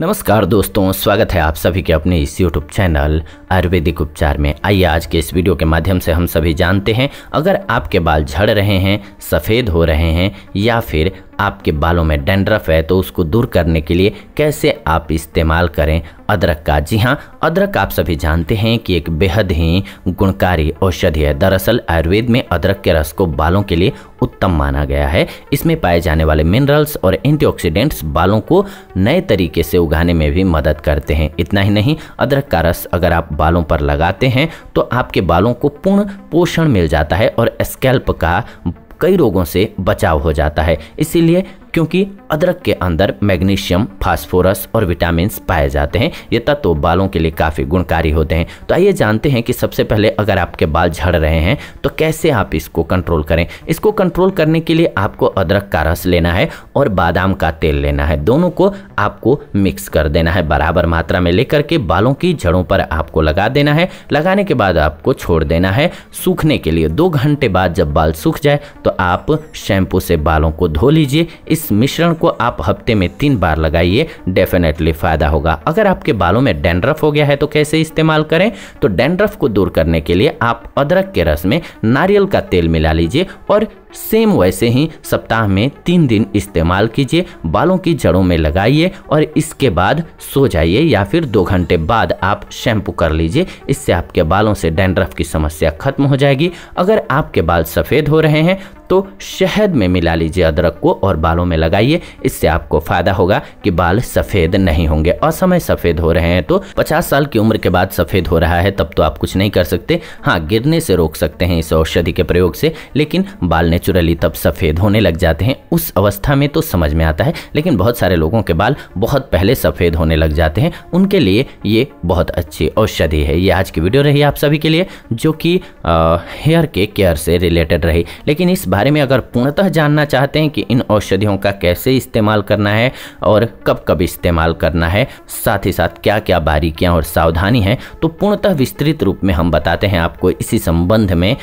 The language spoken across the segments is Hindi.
नमस्कार दोस्तों स्वागत है आप सभी के अपने इस यूट्यूब चैनल आयुर्वेदिक उपचार में आइए आज के इस वीडियो के माध्यम से हम सभी जानते हैं अगर आपके बाल झड़ रहे हैं सफ़ेद हो रहे हैं या फिर आपके बालों में डेंड्रफ है तो उसको दूर करने के लिए कैसे आप इस्तेमाल करें अदरक का जी हाँ अदरक आप सभी जानते हैं कि एक बेहद ही गुणकारी औषधि है दरअसल आयुर्वेद में अदरक के रस को बालों के लिए उत्तम माना गया है इसमें पाए जाने वाले मिनरल्स और एंटीऑक्सीडेंट्स बालों को नए तरीके से उगाने में भी मदद करते हैं इतना ही नहीं अदरक का रस अगर आप बालों पर लगाते हैं तो आपके बालों को पूर्ण पोषण मिल जाता है और स्कैल्प का कई रोगों से बचाव हो जाता है इसीलिए क्योंकि अदरक के अंदर मैग्नीशियम फास्फोरस और विटामिन पाए जाते हैं ये तत्व बालों के लिए काफ़ी गुणकारी होते हैं तो आइए जानते हैं कि सबसे पहले अगर आपके बाल झड़ रहे हैं तो कैसे आप इसको कंट्रोल करें इसको कंट्रोल करने के लिए आपको अदरक का रस लेना है और बादाम का तेल लेना है दोनों को आपको मिक्स कर देना है बराबर मात्रा में लेकर के बालों की जड़ों पर आपको लगा देना है लगाने के बाद आपको छोड़ देना है सूखने के लिए दो घंटे बाद जब बाल सूख जाए तो आप शैम्पू से बालों को धो लीजिए इस इस मिश्रण को आप हफ्ते में तीन बार लगाइए डेफिनेटली फ़ायदा होगा अगर आपके बालों में डेंड्रफ हो गया है तो कैसे इस्तेमाल करें तो डेंड्रफ को दूर करने के लिए आप अदरक के रस में नारियल का तेल मिला लीजिए और सेम वैसे ही सप्ताह में तीन दिन इस्तेमाल कीजिए बालों की जड़ों में लगाइए और इसके बाद सो जाइए या फिर दो घंटे बाद आप शैम्पू कर लीजिए इससे आपके बालों से डेंड्रफ की समस्या खत्म हो जाएगी अगर आपके बाल सफ़ेद हो रहे हैं तो शहद में मिला लीजिए अदरक को और बालों में लगाइए इससे आपको फ़ायदा होगा कि बाल सफ़ेद नहीं होंगे असमय सफ़ेद हो रहे हैं तो पचास साल की उम्र के बाद सफ़ेद हो रहा है तब तो आप कुछ नहीं कर सकते हाँ गिरने से रोक सकते हैं इस औषधि के प्रयोग से लेकिन बाल नेचुरली तब सफ़ेद होने लग जाते हैं उस अवस्था में तो समझ में आता है लेकिन बहुत सारे लोगों के बाल बहुत पहले सफ़ेद होने लग जाते हैं उनके लिए ये बहुत अच्छी औषधि है ये आज की वीडियो रही आप सभी के लिए जो कि हेयर के केयर से रिलेटेड रही लेकिन इस बारे में अगर पूर्णतः जानना चाहते हैं कि इन औषधियों का कैसे इस्तेमाल करना है और कब कब इस्तेमाल करना है साथ ही साथ क्या क्या बारीकियाँ और सावधानी है तो पूर्णतः विस्तृत रूप में हम बताते हैं आपको इसी संबंध में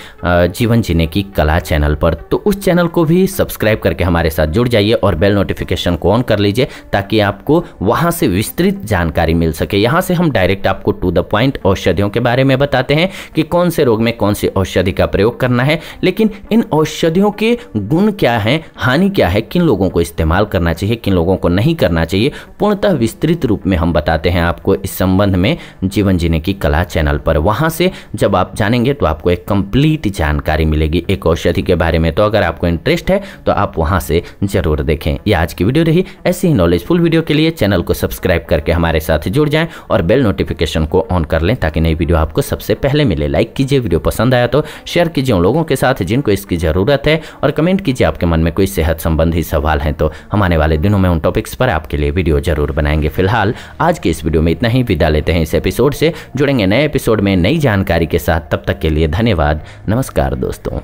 जीवन जीने की कला चैनल पर तो उस चैनल को भी सब्सक्राइब करके हमारे साथ जुड़ जाइए और बेल नोटिफिकेशन को ऑन कर लीजिए ताकि आपको वहाँ से विस्तृत जानकारी मिल सके यहाँ से हम डायरेक्ट आपको टू द पॉइंट औषधियों के बारे में बताते हैं कि कौन से रोग में कौन सी औषधि का प्रयोग करना है लेकिन इन औषधियों औषधियों के गुण क्या हैं हानि क्या है किन लोगों को इस्तेमाल करना चाहिए किन लोगों को नहीं करना चाहिए पूर्णतः विस्तृत रूप में हम बताते हैं आपको इस संबंध में जीवन जीने की कला चैनल पर वहाँ से जब आप जानेंगे तो आपको एक कंप्लीट जानकारी मिलेगी एक औषधि के बारे में तो अगर आपको इंटरेस्ट है तो आप वहाँ से ज़रूर देखें यह आज की वीडियो रही ऐसी ही नॉलेजफुल वीडियो के लिए चैनल को सब्सक्राइब करके हमारे साथ जुड़ जाएं और बेल नोटिफिकेशन को ऑन कर लें ताकि नई वीडियो आपको सबसे पहले मिले लाइक कीजिए वीडियो पसंद आया तो शेयर कीजिए उन लोगों के साथ जिनको इसकी ज़रूरत है है और कमेंट कीजिए आपके मन में कोई सेहत संबंधी सवाल हैं तो हम आने वाले दिनों में उन टॉपिक्स पर आपके लिए वीडियो जरूर बनाएंगे फिलहाल आज के इस वीडियो में इतना ही विदा लेते हैं इस एपिसोड से जुड़ेंगे नए एपिसोड में नई जानकारी के साथ तब तक के लिए धन्यवाद नमस्कार दोस्तों